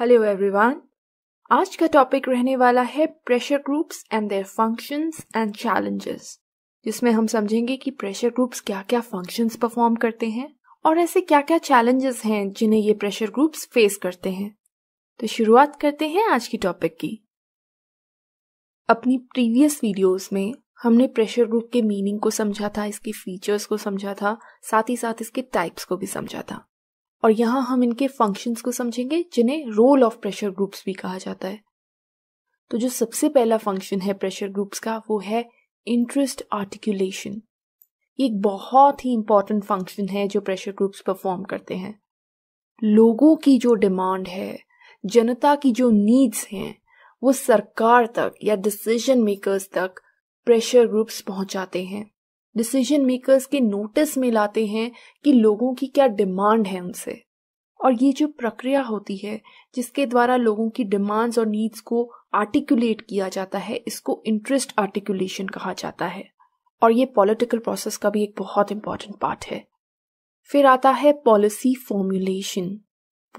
Hello everyone आज का topic रहने वाला है pressure groups and their functions and challenges जिसमें हम समझेंगे कि प्रेशर ग्रुप्स क्या क्या फंक्शंस परफॉर्म करते हैं और ऐसे क्या क्या चैलेंजेस हैं जिन्हें ये प्रेशर ग्रुप्स फेस करते हैं तो शुरुआत करते हैं आज की टॉपिक की अपनी प्रीवियस वीडियोस में हमने प्रेशर ग्रुप के मीनिंग को समझा था इसके फीचर्स को समझा था साथ ही साथ इसके टाइप्स को भी समझा था और यहाँ हम इनके फंक्शंस को समझेंगे जिन्हें रोल ऑफ प्रेशर ग्रुप्स भी कहा जाता है तो जो सबसे पहला फंक्शन है प्रेशर ग्रुप्स का वो है इंटरेस्ट आर्टिकुलेशन ये एक बहुत ही इंपॉर्टेंट फंक्शन है जो प्रेशर ग्रुप्स परफॉर्म करते हैं लोगों की जो डिमांड है जनता की जो नीड्स हैं वो सरकार तक या डिसीजन मेकर्स तक प्रेशर ग्रुप्स पहुंचाते हैं डिसीजन मेकर्स के नोटिस में लाते हैं कि लोगों की क्या डिमांड है उनसे और ये जो प्रक्रिया होती है जिसके द्वारा लोगों की डिमांड्स और नीड्स को आर्टिकुलेट किया जाता है इसको इंटरेस्ट आर्टिकुलेशन कहा जाता है और ये पॉलिटिकल प्रोसेस का भी एक बहुत इंपॉर्टेंट पार्ट है फिर आता है पॉलिसी फॉर्मुलेशन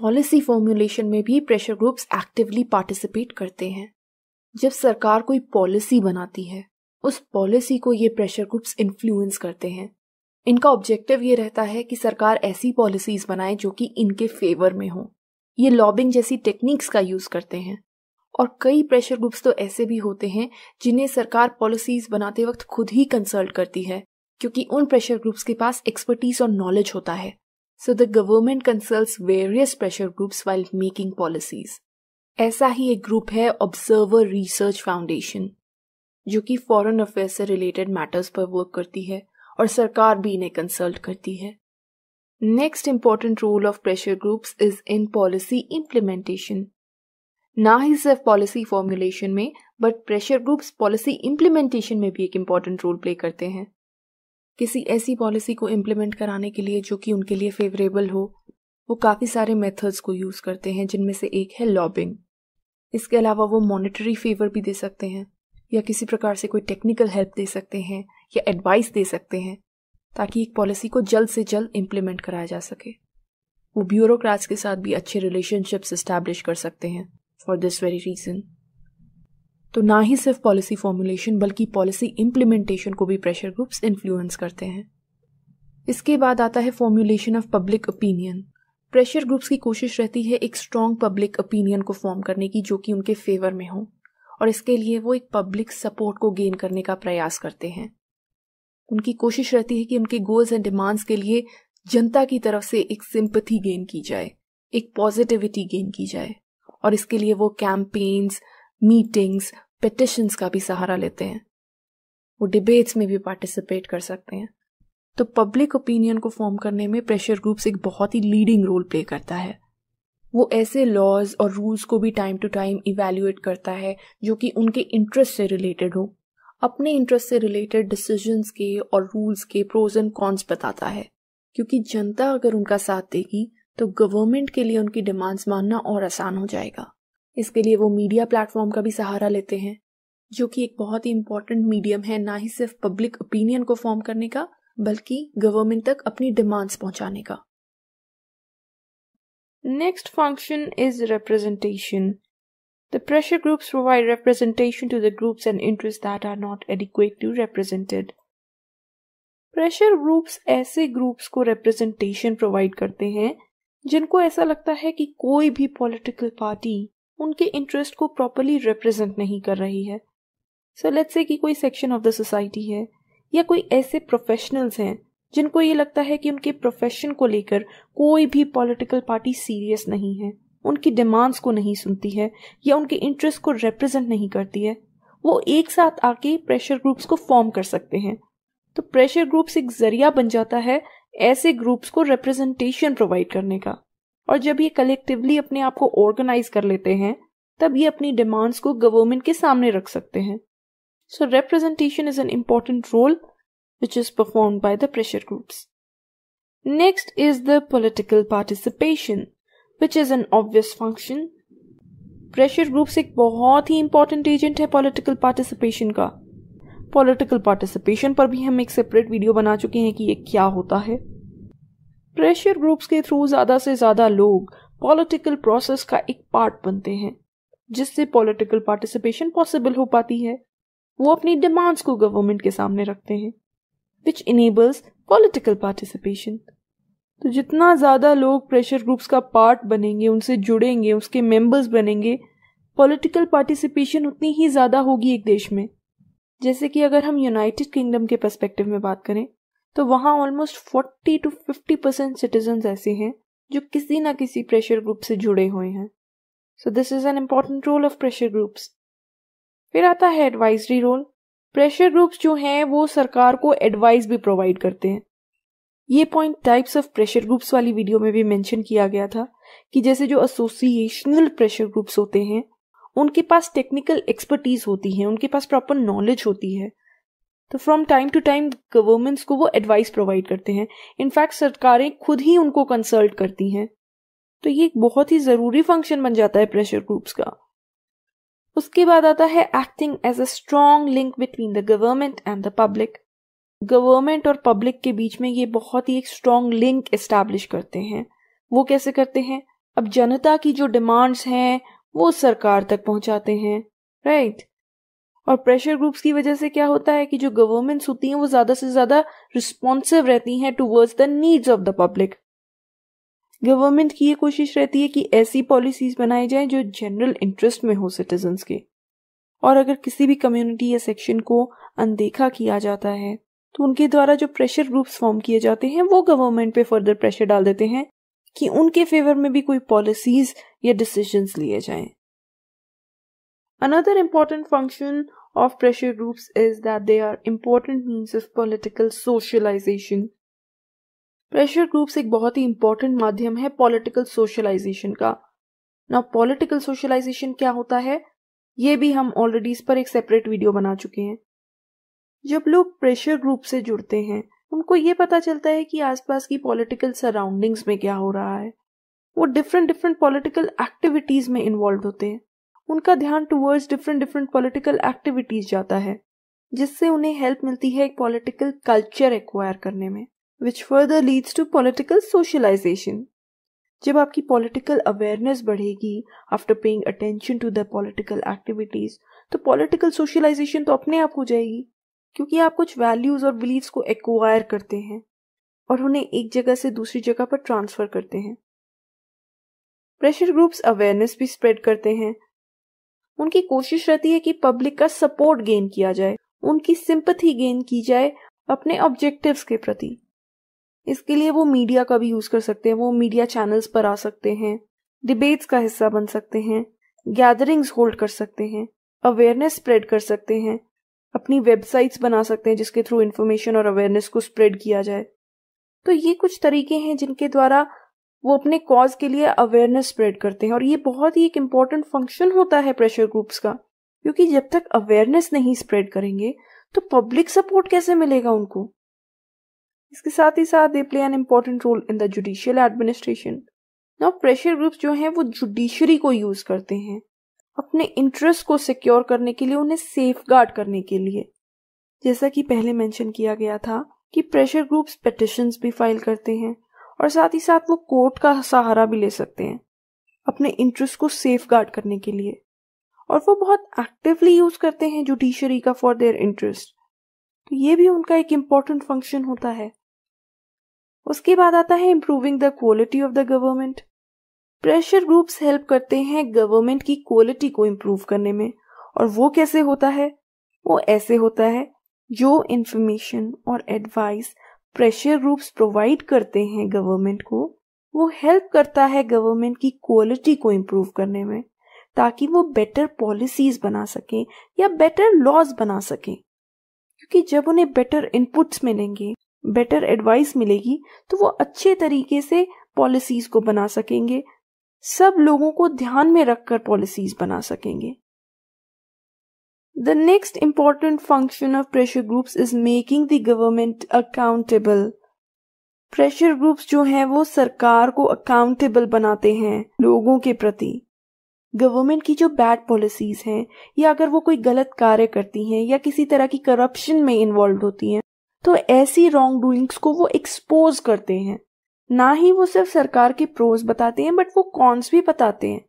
पॉलिसी फॉर्मुलेशन में भी प्रेशर ग्रुप्स एक्टिवली पार्टिसिपेट करते हैं जब सरकार कोई पॉलिसी बनाती है उस पॉलिसी को ये प्रेशर ग्रुप्स इन्फ्लुएंस करते हैं इनका ऑब्जेक्टिव ये रहता है कि सरकार ऐसी पॉलिसीज बनाए जो कि इनके फेवर में हो ये लॉबिंग जैसी टेक्निक्स का यूज करते हैं और कई प्रेशर ग्रुप्स तो ऐसे भी होते हैं जिन्हें सरकार पॉलिसीज बनाते वक्त खुद ही कंसल्ट करती है क्योंकि उन प्रेशर ग्रुप्स के पास एक्सपर्टीज और नॉलेज होता है so the government consult various pressure groups while making policies ऐसा ही एक ग्रुप है ऑब्जर्वर रिसर्च फाउंडेशन जो कि फॉरेन अफेयर से रिलेटेड मैटर्स पर वर्क करती है और सरकार भी इन्हें कंसल्ट करती है next important role of pressure groups is in policy implementation ना ही सिर्फ पॉलिसी फॉर्मुलेशन में but pressure groups policy implementation में भी एक इम्पॉर्टेंट रोल प्ले करते हैं किसी ऐसी पॉलिसी को इम्प्लीमेंट कराने के लिए जो कि उनके लिए फेवरेबल हो वो काफ़ी सारे मेथड्स को यूज़ करते हैं जिनमें से एक है लॉबिंग इसके अलावा वो मॉनिटरी फेवर भी दे सकते हैं या किसी प्रकार से कोई टेक्निकल हेल्प दे सकते हैं या एडवाइस दे सकते हैं ताकि एक पॉलिसी को जल्द से जल्द इम्प्लीमेंट कराया जा सके वो ब्यूरोक्रेट्स के साथ भी अच्छे रिलेशनशिप्स इस्टेब्लिश कर सकते हैं फॉर दिस वेरी रीज़न तो ना ही सिर्फ पॉलिसी फॉर्मुलेशन बल्कि पॉलिसी इम्प्लीमेंटेशन को भी प्रेशर ग्रुप्स इन्फ्लुएंस करते हैं इसके बाद आता है formulation of public opinion pressure groups की कोशिश रहती है एक स्ट्रॉन्ग पब्लिक ओपिनियन को फॉर्म करने की जो कि उनके फेवर में हो और इसके लिए वो एक पब्लिक सपोर्ट को गेन करने का प्रयास करते हैं उनकी कोशिश रहती है कि उनके गोल्स एंड डिमांड्स के लिए जनता की तरफ से एक सिंपथी गेन की जाए एक पॉजिटिविटी गेन की जाए और इसके लिए वो कैंपेन्स मीटिंग्स पिटिशंस का भी सहारा लेते हैं वो डिबेट्स में भी पार्टिसिपेट कर सकते हैं तो पब्लिक ओपिनियन को फॉर्म करने में प्रेशर ग्रुप्स एक बहुत ही लीडिंग रोल प्ले करता है वो ऐसे लॉज और रूल्स को भी टाइम टू टाइम इवेल्यूएट करता है जो कि उनके इंटरेस्ट से रिलेटेड हो अपने इंटरेस्ट से रिलेटेड डिसीजंस के और रूल्स के प्रोज एंड कॉन्स बताता है क्योंकि जनता अगर उनका साथ देगी तो गवर्नमेंट के लिए उनकी डिमांड्स मानना और आसान हो जाएगा इसके लिए वो मीडिया प्लेटफॉर्म का भी सहारा लेते हैं जो कि एक बहुत ही इम्पॉर्टेंट मीडियम है ना ही सिर्फ पब्लिक ओपिनियन को फॉर्म करने का बल्कि गवर्नमेंट तक अपनी डिमांड्स पहुंचाने का Next function is representation. The pressure groups provide representation to the groups and interests that are not adequately represented. Pressure groups ऐसे ग्रुप्स को रिप्रेजेंटेशन प्रोवाइड करते हैं जिनको ऐसा लगता है कि कोई भी पॉलिटिकल पार्टी उनके इंटरेस्ट को प्रॉपरली रिप्रेजेंट नहीं कर रही है सो लेट्स से कि कोई सेक्शन ऑफ द सोसाइटी है या कोई ऐसे प्रोफेशनल्स हैं जिनको ये लगता है कि उनके प्रोफेशन को लेकर कोई भी पॉलिटिकल पार्टी सीरियस नहीं है उनकी डिमांड्स को नहीं सुनती है या उनके इंटरेस्ट को रिप्रेजेंट नहीं करती है वो एक साथ आके प्रेशर ग्रुप्स को फॉर्म कर सकते हैं तो प्रेशर ग्रुप्स एक जरिया बन जाता है ऐसे ग्रुप्स को रिप्रेजेंटेशन प्रोवाइड करने का और जब ये कलेक्टिवली अपने आप को ऑर्गेनाइज कर लेते हैं तब ये अपनी डिमांड्स को गवर्नमेंट के सामने रख सकते हैं so representation is an important role which is performed by the pressure groups. Next is the political participation, which is an obvious function. Pressure groups एक बहुत ही इंपॉर्टेंट एजेंट है पॉलिटिकल पार्टिसिपेशन का पॉलिटिकल पार्टिसिपेशन पर भी हम एक separate video बना चुके हैं कि ये क्या होता है प्रेशर ग्रुप्स के थ्रू ज्यादा से ज्यादा लोग पॉलिटिकल प्रोसेस का एक पार्ट बनते हैं जिससे पॉलिटिकल पार्टिसिपेशन पॉसिबल हो पाती है वो अपनी डिमांड्स को गवर्नमेंट के सामने रखते हैं विच इनेबल्स पॉलिटिकल पार्टिसिपेशन तो जितना ज़्यादा लोग प्रेशर ग्रुप्स का पार्ट बनेंगे उनसे जुड़ेंगे उसके मेंबर्स बनेंगे पॉलिटिकल पार्टिसिपेशन उतनी ही ज़्यादा होगी एक देश में जैसे कि अगर हम यूनाइटेड किंगडम के पर्सपेक्टिव में बात करें तो वहाँ almost forty to fifty percent citizen ऐसे हैं जो किसी ना किसी प्रेशर ग्रुप से जुड़े हुए हैं so this is an important role of pressure groups फिर आता है एडवाइजरी रोल प्रेशर ग्रुप्स जो हैं वो सरकार को एडवाइस भी प्रोवाइड करते हैं ये point types of pressure groups वाली वीडियो में भी मेंशन किया गया था कि जैसे जो एसोसिएशनल प्रेशर ग्रुप्स होते हैं उनके पास टेक्निकल एक्सपर्टीज होती है उनके पास प्रॉपर नॉलेज होती है तो from time to time governments को वो एडवाइस प्रोवाइड करते हैं इनफैक्ट सरकारें खुद ही उनको कंसल्ट करती हैं तो ये एक बहुत ही ज़रूरी फंक्शन बन जाता है प्रेशर ग्रुप्स का उसके बाद आता है acting as a strong link between the government and the public government और पब्लिक के बीच में ये बहुत ही एक स्ट्रॉन्ग लिंक इस्टेब्लिश करते हैं वो कैसे करते हैं अब जनता की जो डिमांड्स हैं वो सरकार तक पहुंचाते हैं राइट right? और प्रेशर ग्रुप्स की वजह से क्या होता है कि जो गवर्नमेंट्स होती हैं वो ज्यादा से ज्यादा रिस्पॉन्सिव रहती हैं towards the needs of the public government की ये कोशिश रहती है कि ऐसी पॉलिसीज बनाई जाए जो जनरल इंटरेस्ट में हो सिटीजन के और अगर किसी भी कम्युनिटी या सेक्शन को अनदेखा किया जाता है तो उनके द्वारा जो प्रेशर ग्रुप्स फॉर्म किए जाते हैं वो गवर्नमेंट पे फर्दर प्रेशर डाल देते हैं कि उनके फेवर में भी कोई पॉलिसीज या डिसीजन लिए जाए another important function of pressure groups is that they are important means of political socialisation pressure groups एक बहुत ही इंपॉर्टेंट माध्यम है पॉलिटिकल सोशलाइजेशन का ना पॉलिटिकल सोशलाइजेशन क्या होता है ये भी हम ऑलरेडी इस पर एक सेपरेट वीडियो बना चुके हैं जब लोग प्रेशर ग्रुप से जुड़ते हैं उनको ये पता चलता है कि आसपास की पॉलिटिकल सराउंडिंग्स में क्या हो रहा है वो डिफरेंट डिफरेंट पॉलिटिकल एक्टिविटीज में इन्वॉल्व होते हैं उनका ध्यान towards different different political activities जाता है जिससे उन्हें हेल्प मिलती है एक पॉलिटिकल कल्चर एक्वायर करने में which further leads to political socialisation जब आपकी पॉलिटिकल अवेयरनेस बढ़ेगी after paying attention to the political activities तो पॉलिटिकल सोशलाइजेशन तो अपने आप हो जाएगी क्योंकि आप कुछ वैल्यूज और बिलीव्स को एक्वायर करते हैं और उन्हें एक जगह से दूसरी जगह पर ट्रांसफर करते हैं प्रेशर ग्रुप्स अवेयरनेस भी स्प्रेड करते हैं उनकी कोशिश रहती है कि पब्लिक का सपोर्ट गेन किया जाए उनकी सिंपथी गेन की जाए अपने ऑब्जेक्टिव्स के प्रति इसके लिए वो मीडिया का भी यूज कर सकते हैं वो मीडिया चैनल्स पर आ सकते हैं डिबेट्स का हिस्सा बन सकते हैं गैदरिंग्स होल्ड कर सकते हैं अवेयरनेस स्प्रेड कर सकते हैं अपनी वेबसाइट्स बना सकते हैं जिसके थ्रू इन्फॉर्मेशन और अवेयरनेस को स्प्रेड किया जाए तो ये कुछ तरीके हैं जिनके द्वारा वो अपने कॉज के लिए अवेयरनेस स्प्रेड करते हैं और ये बहुत ही एक इम्पॉर्टेंट फंक्शन होता है प्रेशर ग्रुप्स का क्योंकि जब तक अवेयरनेस नहीं स्प्रेड करेंगे तो पब्लिक सपोर्ट कैसे मिलेगा उनको इसके साथ ही साथ they play an important role in the judicial administration now pressure groups जो हैं वो जुडिशरी को यूज करते हैं अपने इंटरेस्ट को सिक्योर करने के लिए उन्हें सेफ करने के लिए जैसा कि पहले मेंशन किया गया था कि प्रेशर ग्रुप्स पटिशन्स भी फाइल करते हैं और साथ ही साथ वो कोर्ट का सहारा भी ले सकते हैं अपने इंटरेस्ट को सेफ करने के लिए और वो बहुत एक्टिवली यूज करते हैं जुडिशरी का फॉर देयर इंटरेस्ट तो ये भी उनका एक इम्पॉर्टेंट फंक्शन होता है उसके बाद आता है improving the quality of the government pressure groups help करते हैं गवर्नमेंट की क्वालिटी को इम्प्रूव करने में और वो कैसे होता है वो ऐसे होता है जो इन्फॉर्मेशन और एडवाइस प्रेशर ग्रुप्स प्रोवाइड करते हैं गवर्नमेंट को वो हेल्प करता है गवर्नमेंट की क्वालिटी को इम्प्रूव करने में ताकि वो बेटर पॉलिसीज बना सकें या बेटर लॉज बना सकें क्योंकि जब उन्हें बेटर इनपुट्स मिलेंगे बेटर एडवाइस मिलेगी तो वो अच्छे तरीके से पॉलिसीज को बना सकेंगे सब लोगों को ध्यान में रखकर पॉलिसीज बना सकेंगे the next important function of pressure groups is making the government accountable pressure groups जो हैं वो सरकार को अकाउंटेबल बनाते हैं लोगों के प्रति गवर्नमेंट की जो बैड पॉलिसीज हैं या अगर वो कोई गलत कार्य करती हैं या किसी तरह की करप्शन में इन्वॉल्व होती हैं तो ऐसी रॉन्ग डूइंग्स को वो एक्सपोज करते हैं ना ही वो सिर्फ सरकार के प्रोज बताते हैं बट वो कॉन्स भी बताते हैं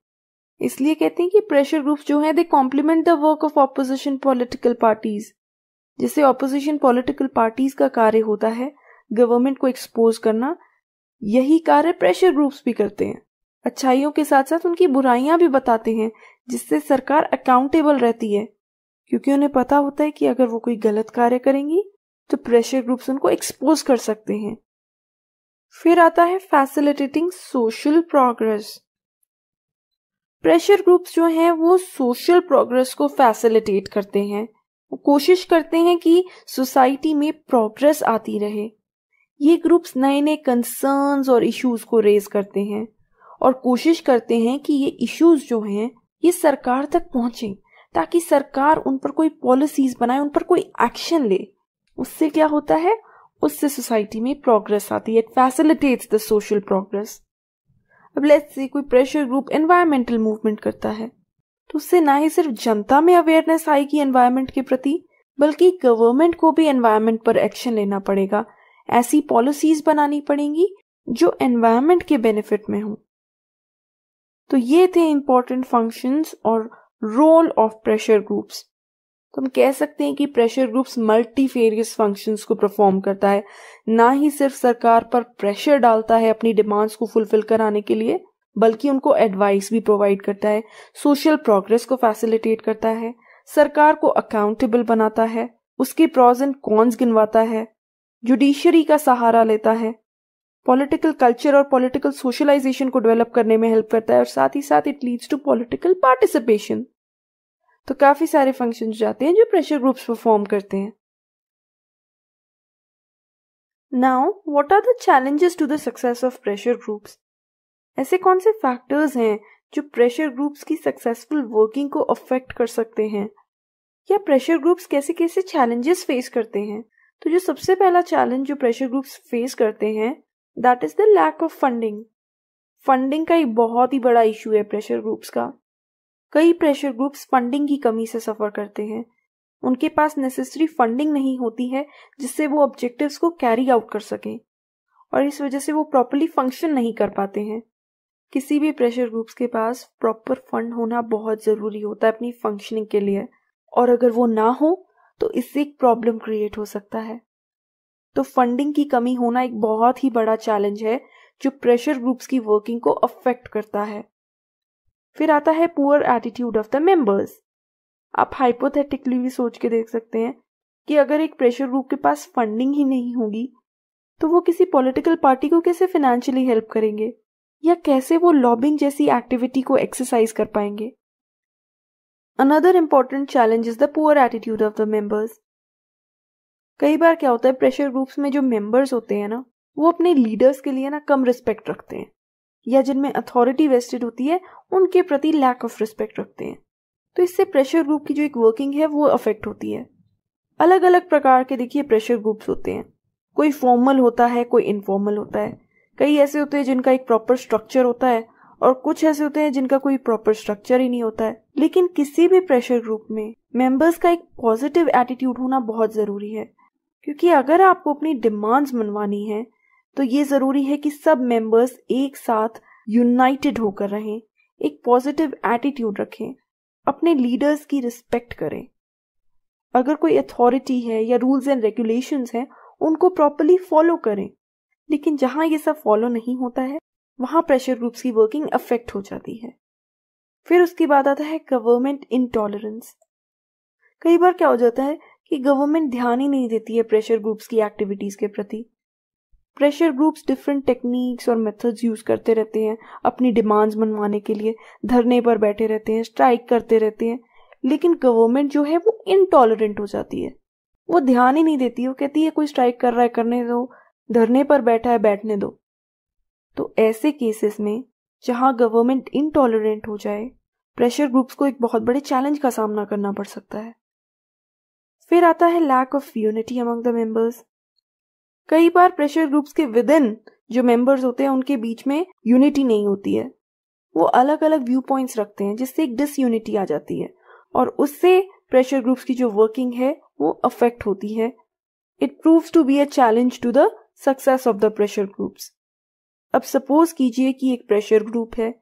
इसलिए कहते हैं कि प्रेशर ग्रुप्स जो हैं they complement the work of opposition political parties जिससे ऑपोजिशन पॉलिटिकल पार्टीज का कार्य होता है गवर्नमेंट को एक्सपोज करना यही कार्य प्रेशर ग्रुप्स भी करते हैं अच्छाइयों के साथ साथ उनकी बुराइयां भी बताते हैं जिससे सरकार अकाउंटेबल रहती है क्योंकि उन्हें पता होता है कि अगर वो कोई गलत कार्य करेंगी तो प्रेशर ग्रुप्स उनको एक्सपोज कर सकते हैं फिर आता है facilitating social progress pressure groups जो हैं वो सोशल प्रोग्रेस को फैसिलिटेट करते हैं वो कोशिश करते हैं कि सोसाइटी में प्रोग्रेस आती रहे ये ग्रुप्स नए नए कंसर्न्स और इश्यूज को रेज करते हैं और कोशिश करते हैं कि ये इश्यूज जो हैं ये सरकार तक पहुंचे ताकि सरकार उन पर कोई पॉलिसीज बनाए उन पर कोई एक्शन ले उससे क्या होता है उससे सोसाइटी में प्रोग्रेस आती है it facilitates the social progress अब लेट्स से कोई प्रेशर ग्रुप एनवायरमेंटल मूवमेंट करता है तो उससे ना ही सिर्फ जनता में अवेयरनेस आएगी एनवायरमेंट के प्रति बल्कि गवर्नमेंट को भी एनवायरमेंट पर एक्शन लेना पड़ेगा ऐसी पॉलिसीज बनानी पड़ेंगी जो एनवायरमेंट के बेनिफिट में हो तो ये थे इंपॉर्टेंट फंक्शंस और रोल ऑफ प्रेशर ग्रुप्स तो हम कह सकते हैं कि प्रेशर ग्रुप्स मल्टीफेरियस फंक्शंस को परफॉर्म करता है ना ही सिर्फ सरकार पर प्रेशर डालता है अपनी डिमांड्स को फुलफिल कराने के लिए बल्कि उनको एडवाइस भी प्रोवाइड करता है सोशल प्रोग्रेस को फैसिलिटेट करता है सरकार को अकाउंटेबल बनाता है उसके प्रॉज एंड कॉन्स गिनवाता है जुडिशरी का सहारा लेता है पॉलिटिकल कल्चर और पॉलिटिकल सोशलाइजेशन को डेवलप करने में हेल्प करता है और साथ ही साथ it leads to political participation तो काफ़ी सारे फंक्शन जाते हैं जो प्रेशर ग्रुप्स परफॉर्म करते हैं now what are the challenges to the success of pressure groups ऐसे कौन से फैक्टर्स हैं जो प्रेशर ग्रुप्स की सक्सेसफुल वर्किंग को अफेक्ट कर सकते हैं या प्रेशर ग्रुप्स कैसे कैसे चैलेंजेस फेस करते हैं तो जो सबसे पहला चैलेंज जो प्रेशर ग्रुप्स फेस करते हैं that is the lack of funding funding का एक बहुत ही बड़ा इशू है प्रेशर ग्रुप्स का कई प्रेशर ग्रुप्स फंडिंग की कमी से सफ़र करते हैं उनके पास नेसेसरी फंडिंग नहीं होती है जिससे वो ऑब्जेक्टिव्स को कैरी आउट कर सकें और इस वजह से वो प्रॉपरली फंक्शन नहीं कर पाते हैं किसी भी प्रेशर ग्रुप्स के पास प्रॉपर फंड होना बहुत ज़रूरी होता है अपनी फंक्शनिंग के लिए और अगर वो ना हो तो इससे एक प्रॉब्लम क्रिएट हो सकता है तो फंडिंग की कमी होना एक बहुत ही बड़ा चैलेंज है जो प्रेशर ग्रुप्स की वर्किंग को अफेक्ट करता है फिर आता है poor attitude of the members आप हाइपोथेटिकली भी सोच के देख सकते हैं कि अगर एक प्रेशर ग्रुप के पास फंडिंग ही नहीं होगी तो वो किसी पॉलिटिकल पार्टी को कैसे फाइनेंशियली हेल्प करेंगे या कैसे वो लॉबिंग जैसी एक्टिविटी को एक्सरसाइज कर पाएंगे another important challenge is the poor attitude of the members कई बार क्या होता है प्रेशर ग्रुप्स में जो मेंबर्स होते हैं ना वो अपने लीडर्स के लिए ना कम रिस्पेक्ट रखते हैं या जिनमें अथॉरिटी वेस्टेड होती है उनके प्रति लैक ऑफ रिस्पेक्ट रखते हैं तो इससे प्रेशर ग्रुप की जो एक वर्किंग है वो अफेक्ट होती है अलग अलग प्रकार के देखिए प्रेशर ग्रुप्स होते हैं कोई फॉर्मल होता है कोई इनफॉर्मल होता है कई ऐसे होते हैं जिनका एक प्रॉपर स्ट्रक्चर होता है और कुछ ऐसे होते हैं जिनका कोई प्रॉपर स्ट्रक्चर ही नहीं होता है लेकिन किसी भी प्रेशर ग्रुप में मेंबर्स का एक पॉजिटिव एटीट्यूड होना बहुत जरूरी है क्योंकि अगर आपको अपनी डिमांड्स मनवानी है तो ये जरूरी है कि सब मेंबर्स एक साथ यूनाइटेड होकर रहें एक पॉजिटिव एटीट्यूड रखें अपने लीडर्स की रिस्पेक्ट करें अगर कोई अथॉरिटी है या रूल्स एंड रेगुलेशंस हैं उनको प्रॉपरली फॉलो करें लेकिन जहां ये सब फॉलो नहीं होता है वहां प्रेशर ग्रुप्स की वर्किंग अफेक्ट हो जाती है फिर उसके बाद आता है गवर्नमेंट इनटॉलरेंस कई बार क्या हो जाता है कि गवर्नमेंट ध्यान ही नहीं देती है प्रेशर ग्रुप्स की एक्टिविटीज के प्रति प्रेशर ग्रुप्स डिफरेंट टेक्निक्स और मेथड्स यूज़ करते रहते हैं अपनी डिमांड्स मनवाने के लिए धरने पर बैठे रहते हैं स्ट्राइक करते रहते हैं लेकिन गवर्नमेंट जो है वो इनटॉलरेंट हो जाती है वो ध्यान ही नहीं देती वो कहती है कोई स्ट्राइक कर रहा है करने दो धरने पर बैठा है बैठने दो तो ऐसे केसेस में जहां गवर्नमेंट इनटॉलरेंट हो जाए प्रेशर ग्रुप्स को एक बहुत बड़े चैलेंज का सामना करना पड़ सकता है फिर आता है lack of unity among the members कई बार प्रेशर ग्रुप्स के विदिन जो मेंबर्स होते हैं उनके बीच में यूनिटी नहीं होती है वो अलग अलग व्यू पॉइंट्स रखते हैं जिससे एक डिसयूनिटी आ जाती है और उससे प्रेशर ग्रुप्स की जो वर्किंग है वो अफेक्ट होती है it proves to be a challenge to the success of the pressure groups अब सपोज कीजिए कि एक प्रेशर ग्रुप है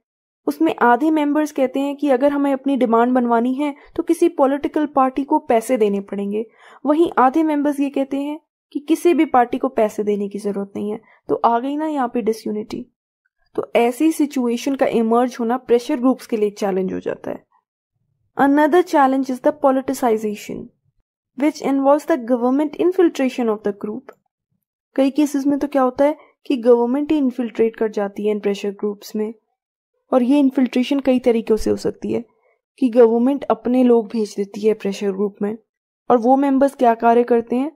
उसमें आधे मेंबर्स कहते हैं कि अगर हमें अपनी डिमांड बनवानी है तो किसी पॉलिटिकल पार्टी को पैसे देने पड़ेंगे वहीं आधे मेंबर्स ये कहते हैं कि किसी भी पार्टी को पैसे देने की जरूरत नहीं है तो आ गई ना यहाँ पे डिसयूनिटी तो ऐसी सिचुएशन का इमर्ज होना प्रेशर ग्रुप्स के लिए चैलेंज हो जाता है another challenge is the politicisation which involve the government infiltration of the group कई केसेस में तो क्या होता है कि गवर्नमेंट ही इन्फिल्ट्रेट कर जाती है इन प्रेशर ग्रुप्स में और ये इन्फिल्ट्रेशन कई तरीकों से हो सकती है कि गवर्नमेंट अपने लोग भेज देती है प्रेशर ग्रुप में और वो मेंबर्स क्या कार्य करते हैं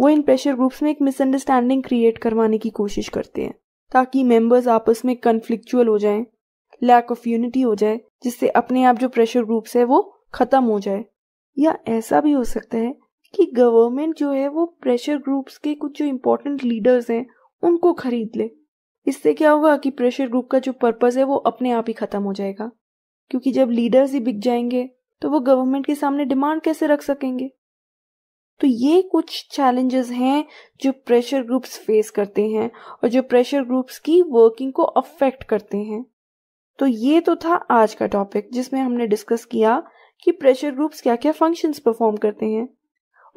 वो इन प्रेशर ग्रुप्स में एक मिसअंडरस्टैंडिंग क्रिएट करवाने की कोशिश करते हैं ताकि मेंबर्स आपस में कन्फ्लिक्चुअल हो जाएं, लैक ऑफ यूनिटी हो जाए जिससे अपने आप जो प्रेशर ग्रुप्स है वो ख़त्म हो जाए या ऐसा भी हो सकता है कि गवर्नमेंट जो है वो प्रेशर ग्रुप्स के कुछ जो इम्पोर्टेंट लीडर्स हैं उनको खरीद ले इससे क्या होगा कि प्रेशर ग्रुप का जो पर्पज़ है वो अपने आप ही ख़त्म हो जाएगा क्योंकि जब लीडर्स ही बिक जाएंगे तो वो गवर्नमेंट के सामने डिमांड कैसे रख सकेंगे तो ये कुछ चैलेंजेस हैं जो प्रेशर ग्रुप्स फेस करते हैं और जो प्रेशर ग्रुप्स की वर्किंग को अफेक्ट करते हैं तो ये तो था आज का टॉपिक जिसमें हमने डिस्कस किया कि प्रेशर ग्रुप्स क्या क्या फंक्शंस परफॉर्म करते हैं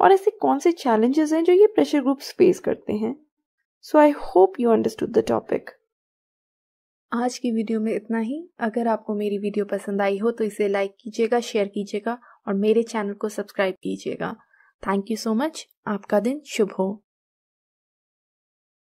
और ऐसे कौन से चैलेंजेस हैं जो ये प्रेशर ग्रुप्स फेस करते हैं so I hope you understood the topic आज की वीडियो में इतना ही अगर आपको मेरी वीडियो पसंद आई हो तो इसे लाइक कीजिएगा शेयर कीजिएगा और मेरे चैनल को सब्सक्राइब कीजिएगा थैंक यू सो मच आपका दिन शुभ हो